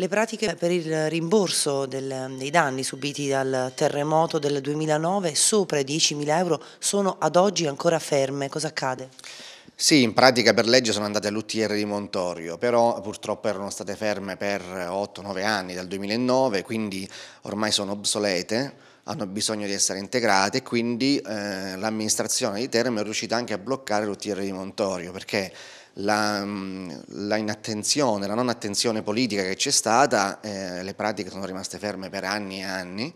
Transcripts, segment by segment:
Le pratiche per il rimborso del, dei danni subiti dal terremoto del 2009 sopra i 10.000 euro sono ad oggi ancora ferme. Cosa accade? Sì, in pratica per legge sono andate all'UTR di Montorio, però purtroppo erano state ferme per 8-9 anni dal 2009, quindi ormai sono obsolete hanno bisogno di essere integrate e quindi eh, l'amministrazione di Terme è riuscita anche a bloccare l'UTR di Montorio perché la, mm, la, inattenzione, la non attenzione politica che c'è stata, eh, le pratiche sono rimaste ferme per anni e anni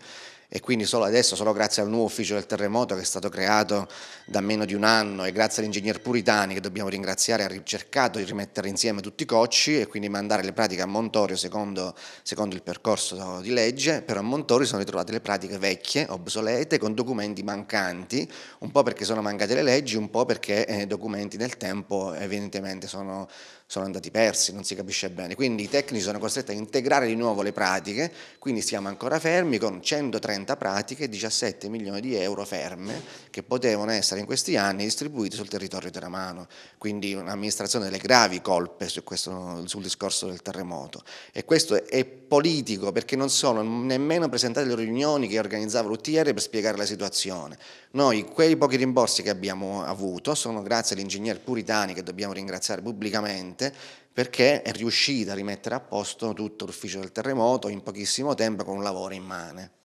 e quindi solo adesso, solo grazie al nuovo ufficio del terremoto che è stato creato da meno di un anno e grazie all'ingegner Puritani che dobbiamo ringraziare ha cercato di rimettere insieme tutti i cocci e quindi mandare le pratiche a Montorio secondo, secondo il percorso di legge, però a Montorio sono ritrovate le pratiche vecchie, obsolete, con documenti mancanti, un po' perché sono mancate le leggi, un po' perché i eh, documenti nel tempo evidentemente sono, sono andati persi, non si capisce bene. Quindi i tecnici sono costretti a integrare di nuovo le pratiche, quindi siamo ancora fermi con 130 30 pratiche 17 milioni di euro ferme che potevano essere in questi anni distribuiti sul territorio teramano, quindi un'amministrazione delle gravi colpe su questo, sul discorso del terremoto. E questo è politico perché non sono nemmeno presentate le riunioni che organizzava Ruttieri per spiegare la situazione. Noi quei pochi rimborsi che abbiamo avuto sono grazie all'ingegner Puritani che dobbiamo ringraziare pubblicamente perché è riuscita a rimettere a posto tutto l'ufficio del terremoto in pochissimo tempo con un lavoro immane.